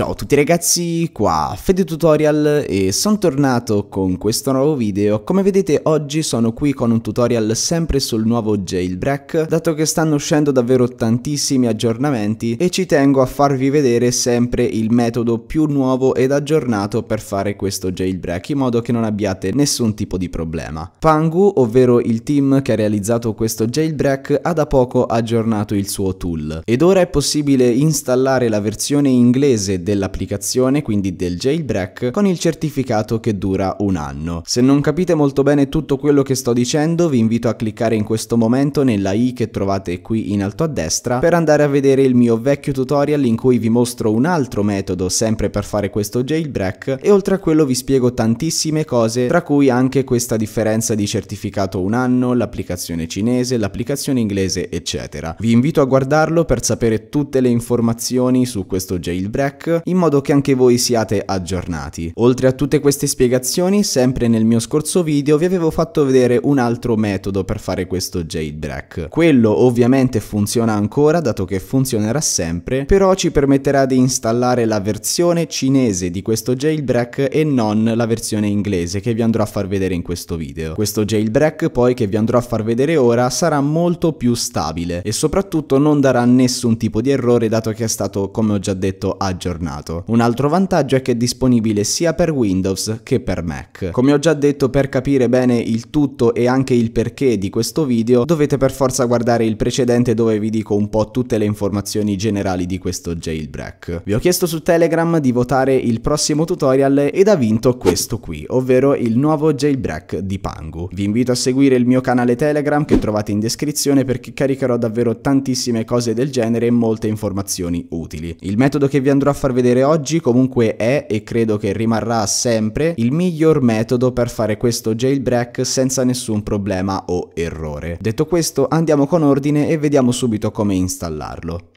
Ciao a tutti ragazzi, qua Fede Tutorial e sono tornato con questo nuovo video. Come vedete oggi sono qui con un tutorial sempre sul nuovo jailbreak, dato che stanno uscendo davvero tantissimi aggiornamenti e ci tengo a farvi vedere sempre il metodo più nuovo ed aggiornato per fare questo jailbreak, in modo che non abbiate nessun tipo di problema. Pangu, ovvero il team che ha realizzato questo jailbreak, ha da poco aggiornato il suo tool ed ora è possibile installare la versione inglese dell'applicazione, quindi del jailbreak, con il certificato che dura un anno. Se non capite molto bene tutto quello che sto dicendo, vi invito a cliccare in questo momento nella i che trovate qui in alto a destra per andare a vedere il mio vecchio tutorial in cui vi mostro un altro metodo sempre per fare questo jailbreak e oltre a quello vi spiego tantissime cose tra cui anche questa differenza di certificato un anno, l'applicazione cinese, l'applicazione inglese eccetera. Vi invito a guardarlo per sapere tutte le informazioni su questo jailbreak in modo che anche voi siate aggiornati. Oltre a tutte queste spiegazioni, sempre nel mio scorso video vi avevo fatto vedere un altro metodo per fare questo jailbreak. Quello ovviamente funziona ancora dato che funzionerà sempre, però ci permetterà di installare la versione cinese di questo jailbreak e non la versione inglese che vi andrò a far vedere in questo video. Questo jailbreak poi che vi andrò a far vedere ora sarà molto più stabile e soprattutto non darà nessun tipo di errore dato che è stato come ho già detto aggiornato aggiornato. Un altro vantaggio è che è disponibile sia per Windows che per Mac. Come ho già detto per capire bene il tutto e anche il perché di questo video dovete per forza guardare il precedente dove vi dico un po' tutte le informazioni generali di questo jailbreak. Vi ho chiesto su Telegram di votare il prossimo tutorial ed ha vinto questo qui, ovvero il nuovo jailbreak di Pangu. Vi invito a seguire il mio canale Telegram che trovate in descrizione perché caricherò davvero tantissime cose del genere e molte informazioni utili. Il metodo che vi andrò a far far vedere oggi comunque è e credo che rimarrà sempre il miglior metodo per fare questo jailbreak senza nessun problema o errore. Detto questo andiamo con ordine e vediamo subito come installarlo.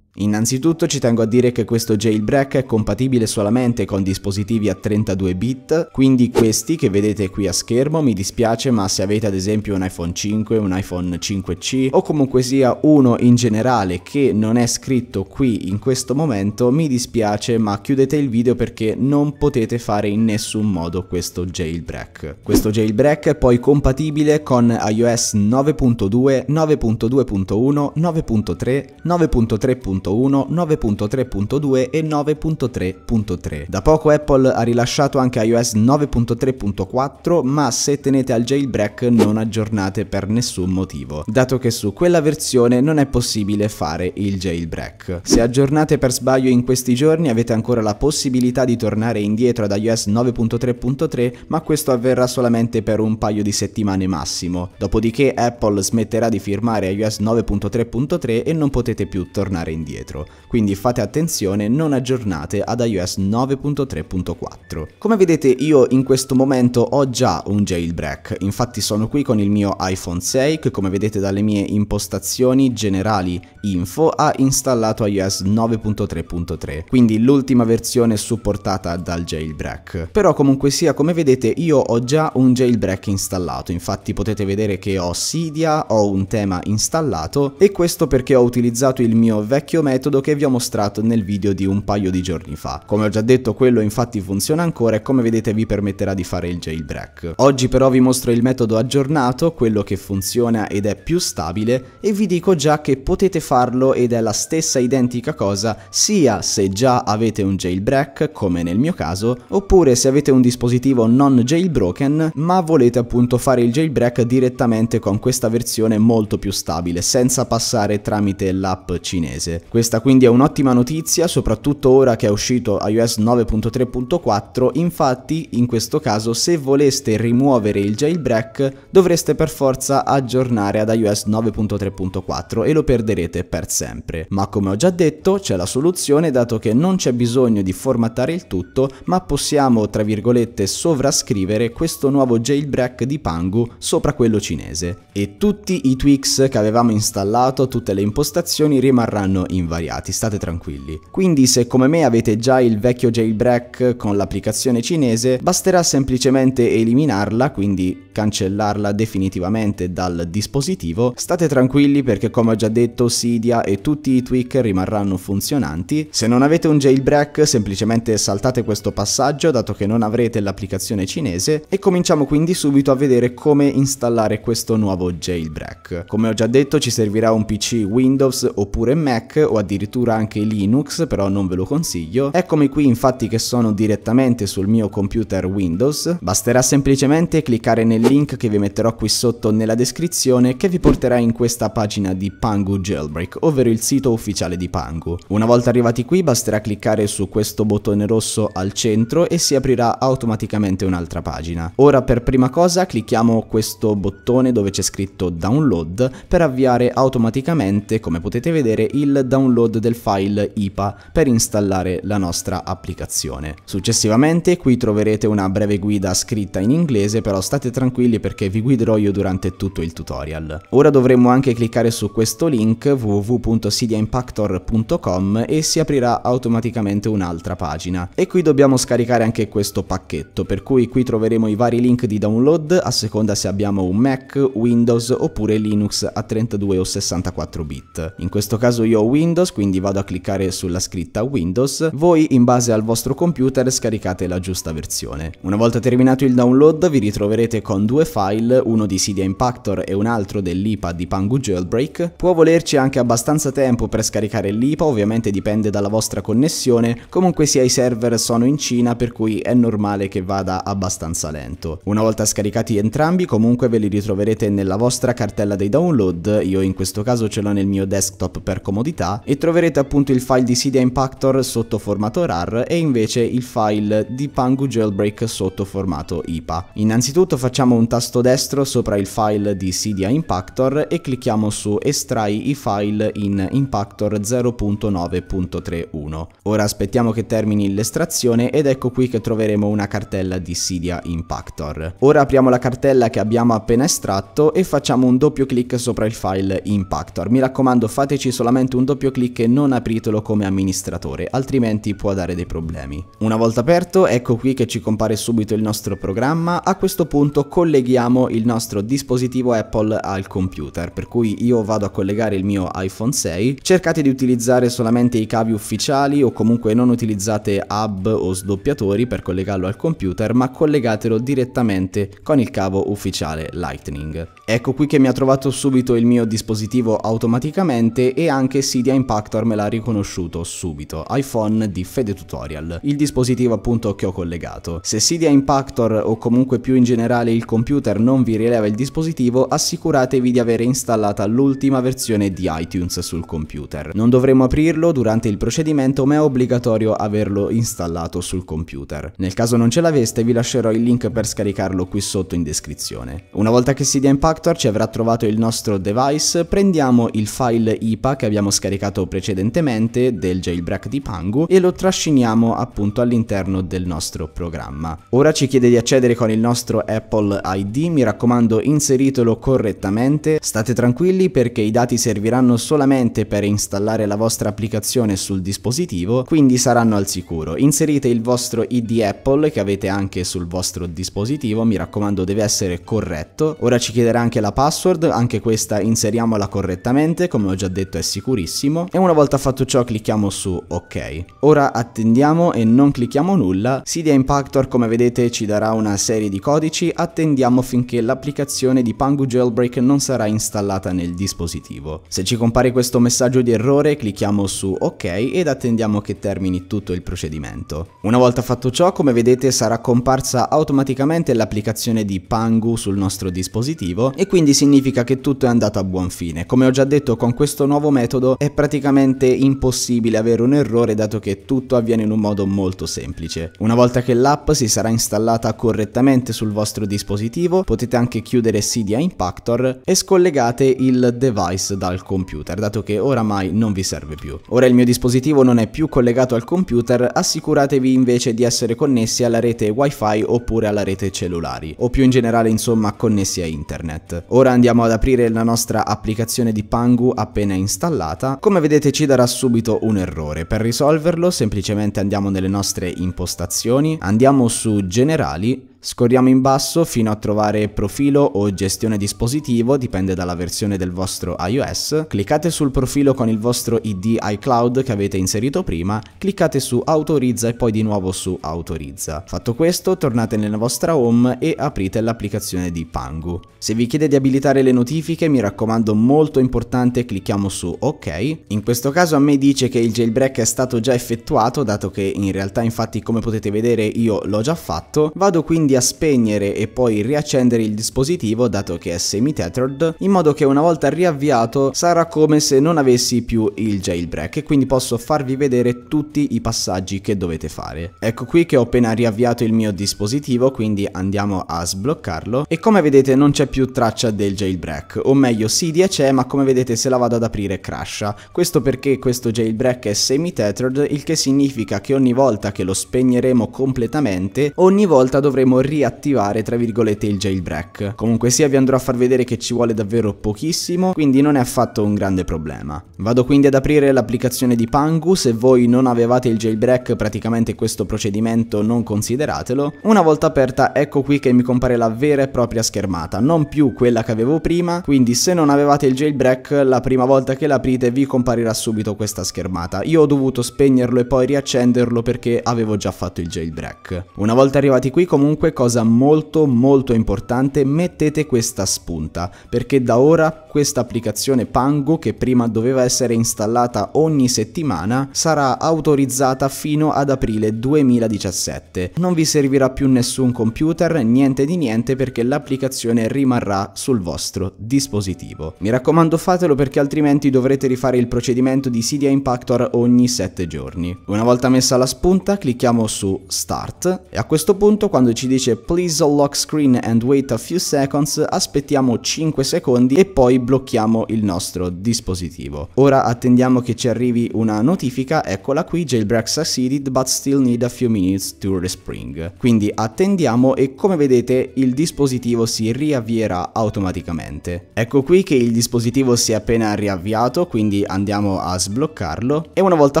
In Innanzitutto ci tengo a dire che questo jailbreak è compatibile solamente con dispositivi a 32 bit, quindi questi che vedete qui a schermo mi dispiace ma se avete ad esempio un iPhone 5, un iPhone 5C o comunque sia uno in generale che non è scritto qui in questo momento mi dispiace ma chiudete il video perché non potete fare in nessun modo questo jailbreak. Questo jailbreak è poi compatibile con iOS 9.2, 9.2.1, 9.3, 9.3.1 9.1, 9.3.2 e 9.3.3. Da poco Apple ha rilasciato anche iOS 9.3.4, ma se tenete al jailbreak non aggiornate per nessun motivo, dato che su quella versione non è possibile fare il jailbreak. Se aggiornate per sbaglio in questi giorni avete ancora la possibilità di tornare indietro ad iOS 9.3.3, ma questo avverrà solamente per un paio di settimane massimo, dopodiché Apple smetterà di firmare iOS 9.3.3 e non potete più tornare indietro dentro, quindi fate attenzione, non aggiornate ad iOS 9.3.4. Come vedete io in questo momento ho già un jailbreak, infatti sono qui con il mio iPhone 6 che come vedete dalle mie impostazioni generali info ha installato iOS 9.3.3, quindi l'ultima versione supportata dal jailbreak. Però comunque sia, come vedete io ho già un jailbreak installato, infatti potete vedere che ho Cydia, ho un tema installato e questo perché ho utilizzato il mio vecchio metodo metodo che vi ho mostrato nel video di un paio di giorni fa. Come ho già detto quello infatti funziona ancora e come vedete vi permetterà di fare il jailbreak. Oggi però vi mostro il metodo aggiornato, quello che funziona ed è più stabile e vi dico già che potete farlo ed è la stessa identica cosa sia se già avete un jailbreak come nel mio caso oppure se avete un dispositivo non jailbroken ma volete appunto fare il jailbreak direttamente con questa versione molto più stabile senza passare tramite l'app cinese. Questa questa quindi è un'ottima notizia, soprattutto ora che è uscito iOS 9.3.4, infatti in questo caso se voleste rimuovere il jailbreak dovreste per forza aggiornare ad iOS 9.3.4 e lo perderete per sempre. Ma come ho già detto c'è la soluzione dato che non c'è bisogno di formattare il tutto ma possiamo tra virgolette sovrascrivere questo nuovo jailbreak di Pangu sopra quello cinese e tutti i tweaks che avevamo installato, tutte le impostazioni rimarranno invariate svariati, state tranquilli. Quindi se come me avete già il vecchio jailbreak con l'applicazione cinese, basterà semplicemente eliminarla, quindi cancellarla definitivamente dal dispositivo. State tranquilli perché come ho già detto Cydia e tutti i tweak rimarranno funzionanti. Se non avete un jailbreak semplicemente saltate questo passaggio dato che non avrete l'applicazione cinese e cominciamo quindi subito a vedere come installare questo nuovo jailbreak. Come ho già detto ci servirà un PC Windows oppure Mac o addirittura addirittura anche Linux, però non ve lo consiglio. Eccomi qui infatti che sono direttamente sul mio computer Windows. Basterà semplicemente cliccare nel link che vi metterò qui sotto nella descrizione che vi porterà in questa pagina di Pangu Jailbreak, ovvero il sito ufficiale di Pangu. Una volta arrivati qui basterà cliccare su questo bottone rosso al centro e si aprirà automaticamente un'altra pagina. Ora per prima cosa clicchiamo questo bottone dove c'è scritto download per avviare automaticamente come potete vedere il download download del file IPA per installare la nostra applicazione. Successivamente qui troverete una breve guida scritta in inglese però state tranquilli perché vi guiderò io durante tutto il tutorial. Ora dovremo anche cliccare su questo link www.cdimpactor.com e si aprirà automaticamente un'altra pagina e qui dobbiamo scaricare anche questo pacchetto per cui qui troveremo i vari link di download a seconda se abbiamo un Mac, Windows oppure Linux a 32 o 64 bit. In questo caso io ho Windows Windows, quindi vado a cliccare sulla scritta Windows, voi in base al vostro computer scaricate la giusta versione. Una volta terminato il download vi ritroverete con due file, uno di Cydia Impactor e un altro dell'IPA di Pangu Jailbreak. Può volerci anche abbastanza tempo per scaricare l'IPA, ovviamente dipende dalla vostra connessione, comunque sia i server sono in Cina per cui è normale che vada abbastanza lento. Una volta scaricati entrambi comunque ve li ritroverete nella vostra cartella dei download, io in questo caso ce l'ho nel mio desktop per comodità, e troverete appunto il file di Cydia Impactor sotto formato RAR e invece il file di Pangu Jailbreak sotto formato IPA. Innanzitutto facciamo un tasto destro sopra il file di Cydia Impactor e clicchiamo su estrai i file in Impactor 0.9.31. Ora aspettiamo che termini l'estrazione ed ecco qui che troveremo una cartella di Cydia Impactor. Ora apriamo la cartella che abbiamo appena estratto e facciamo un doppio clic sopra il file Impactor. Mi raccomando fateci solamente un doppio clic clic e non apritelo come amministratore, altrimenti può dare dei problemi. Una volta aperto, ecco qui che ci compare subito il nostro programma, a questo punto colleghiamo il nostro dispositivo Apple al computer, per cui io vado a collegare il mio iPhone 6, cercate di utilizzare solamente i cavi ufficiali o comunque non utilizzate hub o sdoppiatori per collegarlo al computer, ma collegatelo direttamente con il cavo ufficiale Lightning. Ecco qui che mi ha trovato subito il mio dispositivo automaticamente e anche Cydia Impact Factor me l'ha riconosciuto subito, iPhone di Fede Tutorial, il dispositivo appunto che ho collegato. Se Cydia Impactor o comunque più in generale il computer non vi rileva il dispositivo, assicuratevi di avere installata l'ultima versione di iTunes sul computer. Non dovremo aprirlo durante il procedimento ma è obbligatorio averlo installato sul computer. Nel caso non ce l'aveste vi lascerò il link per scaricarlo qui sotto in descrizione. Una volta che Cydia Impactor ci avrà trovato il nostro device, prendiamo il file IPA che abbiamo scaricato precedentemente del jailbreak di Pangu e lo trasciniamo appunto all'interno del nostro programma. Ora ci chiede di accedere con il nostro Apple ID, mi raccomando inseritelo correttamente, state tranquilli perché i dati serviranno solamente per installare la vostra applicazione sul dispositivo, quindi saranno al sicuro. Inserite il vostro ID Apple che avete anche sul vostro dispositivo, mi raccomando deve essere corretto. Ora ci chiederà anche la password, anche questa inseriamola correttamente, come ho già detto è sicurissimo e una volta fatto ciò clicchiamo su ok. Ora attendiamo e non clicchiamo nulla, Cydia Impactor come vedete ci darà una serie di codici, attendiamo finché l'applicazione di Pangu Jailbreak non sarà installata nel dispositivo. Se ci compare questo messaggio di errore clicchiamo su ok ed attendiamo che termini tutto il procedimento. Una volta fatto ciò come vedete sarà comparsa automaticamente l'applicazione di Pangu sul nostro dispositivo e quindi significa che tutto è andato a buon fine. Come ho già detto con questo nuovo metodo è praticamente praticamente impossibile avere un errore dato che tutto avviene in un modo molto semplice. Una volta che l'app si sarà installata correttamente sul vostro dispositivo, potete anche chiudere Cydia Impactor e scollegate il device dal computer, dato che oramai non vi serve più. Ora il mio dispositivo non è più collegato al computer, assicuratevi invece di essere connessi alla rete wifi oppure alla rete cellulari, o più in generale insomma connessi a internet. Ora andiamo ad aprire la nostra applicazione di Pangu appena installata. Come vedete vedete ci darà subito un errore. Per risolverlo semplicemente andiamo nelle nostre impostazioni, andiamo su generali Scorriamo in basso fino a trovare profilo o gestione dispositivo, dipende dalla versione del vostro iOS, cliccate sul profilo con il vostro ID iCloud che avete inserito prima, cliccate su autorizza e poi di nuovo su autorizza. Fatto questo tornate nella vostra home e aprite l'applicazione di Pangu. Se vi chiede di abilitare le notifiche mi raccomando molto importante clicchiamo su ok, in questo caso a me dice che il jailbreak è stato già effettuato dato che in realtà infatti come potete vedere io l'ho già fatto, vado quindi sia spegnere e poi riaccendere il dispositivo dato che è semi-tethered in modo che una volta riavviato sarà come se non avessi più il jailbreak e quindi posso farvi vedere tutti i passaggi che dovete fare. Ecco qui che ho appena riavviato il mio dispositivo quindi andiamo a sbloccarlo e come vedete non c'è più traccia del jailbreak o meglio Cydia c'è ma come vedete se la vado ad aprire crasha questo perché questo jailbreak è semi-tethered il che significa che ogni volta che lo spegneremo completamente ogni volta dovremo dovremo riattivare tra virgolette il jailbreak. Comunque sia vi andrò a far vedere che ci vuole davvero pochissimo, quindi non è affatto un grande problema. Vado quindi ad aprire l'applicazione di Pangu, se voi non avevate il jailbreak praticamente questo procedimento non consideratelo. Una volta aperta ecco qui che mi compare la vera e propria schermata, non più quella che avevo prima, quindi se non avevate il jailbreak la prima volta che l'aprite vi comparirà subito questa schermata. Io ho dovuto spegnerlo e poi riaccenderlo perché avevo già fatto il jailbreak. Una volta arrivati qui comunque comunque cosa molto molto importante mettete questa spunta perché da ora questa applicazione Pango che prima doveva essere installata ogni settimana sarà autorizzata fino ad aprile 2017. Non vi servirà più nessun computer, niente di niente perché l'applicazione rimarrà sul vostro dispositivo. Mi raccomando fatelo perché altrimenti dovrete rifare il procedimento di Cydia Impactor ogni 7 giorni. Una volta messa la spunta clicchiamo su Start e a questo punto quando ci dice please unlock screen and wait a few seconds, aspettiamo 5 secondi e poi blocchiamo il nostro dispositivo. Ora attendiamo che ci arrivi una notifica, eccola qui, jailbreak succeeded but still need a few minutes to respring. Quindi attendiamo e come vedete il dispositivo si riavvierà automaticamente. Ecco qui che il dispositivo si è appena riavviato, quindi andiamo a sbloccarlo e una volta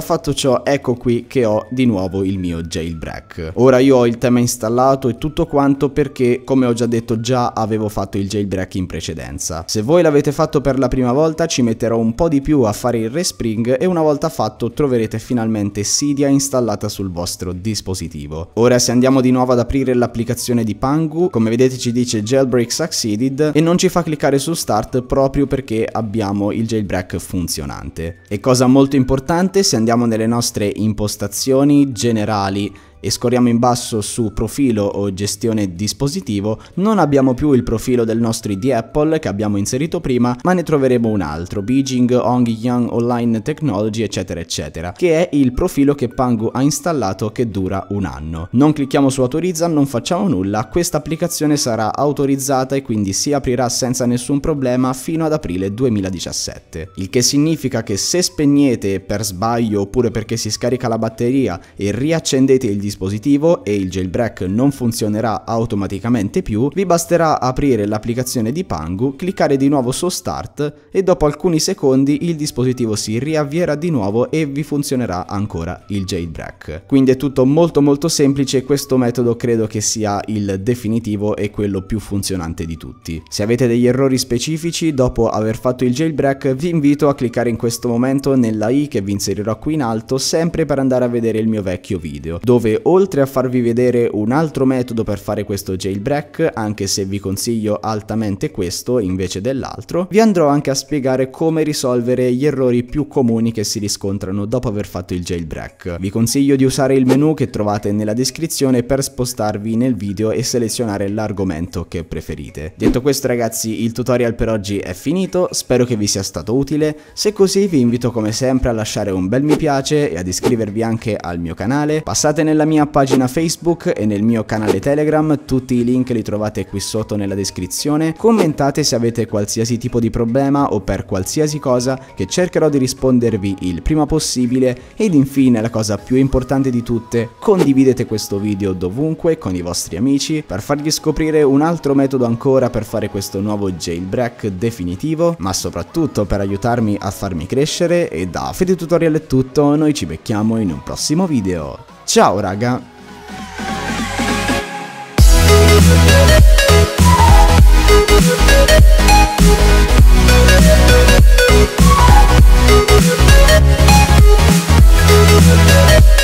fatto ciò ecco qui che ho di nuovo il mio jailbreak. Ora io ho il tema installato e tutto tutto quanto perché, come ho già detto, già avevo fatto il jailbreak in precedenza. Se voi l'avete fatto per la prima volta ci metterò un po' di più a fare il respring e una volta fatto troverete finalmente Cydia installata sul vostro dispositivo. Ora se andiamo di nuovo ad aprire l'applicazione di Pangu, come vedete ci dice jailbreak succeeded e non ci fa cliccare su start proprio perché abbiamo il jailbreak funzionante. E cosa molto importante, se andiamo nelle nostre impostazioni generali e scorriamo in basso su profilo o gestione dispositivo, non abbiamo più il profilo del nostro ID Apple che abbiamo inserito prima, ma ne troveremo un altro, Beijing Hong Young Online Technology eccetera eccetera, che è il profilo che Pangu ha installato che dura un anno. Non clicchiamo su autorizza, non facciamo nulla, questa applicazione sarà autorizzata e quindi si aprirà senza nessun problema fino ad aprile 2017. Il che significa che se spegnete per sbaglio oppure perché si scarica la batteria e riaccendete il dispositivo e il jailbreak non funzionerà automaticamente più, vi basterà aprire l'applicazione di Pangu, cliccare di nuovo su Start e dopo alcuni secondi il dispositivo si riavvierà di nuovo e vi funzionerà ancora il jailbreak. Quindi è tutto molto molto semplice e questo metodo credo che sia il definitivo e quello più funzionante di tutti. Se avete degli errori specifici dopo aver fatto il jailbreak vi invito a cliccare in questo momento nella i che vi inserirò qui in alto sempre per andare a vedere il mio vecchio video dove oltre a farvi vedere un altro metodo per fare questo jailbreak, anche se vi consiglio altamente questo invece dell'altro, vi andrò anche a spiegare come risolvere gli errori più comuni che si riscontrano dopo aver fatto il jailbreak. Vi consiglio di usare il menu che trovate nella descrizione per spostarvi nel video e selezionare l'argomento che preferite. Detto questo ragazzi il tutorial per oggi è finito, spero che vi sia stato utile, se così vi invito come sempre a lasciare un bel mi piace e ad iscrivervi anche al mio canale, passate nella mia pagina Facebook e nel mio canale Telegram, tutti i link li trovate qui sotto nella descrizione. Commentate se avete qualsiasi tipo di problema o per qualsiasi cosa che cercherò di rispondervi il prima possibile ed infine la cosa più importante di tutte, condividete questo video dovunque con i vostri amici per fargli scoprire un altro metodo ancora per fare questo nuovo jailbreak definitivo, ma soprattutto per aiutarmi a farmi crescere e da Fede Tutorial è tutto, noi ci becchiamo in un prossimo video. Ciao raga! We'll be right back.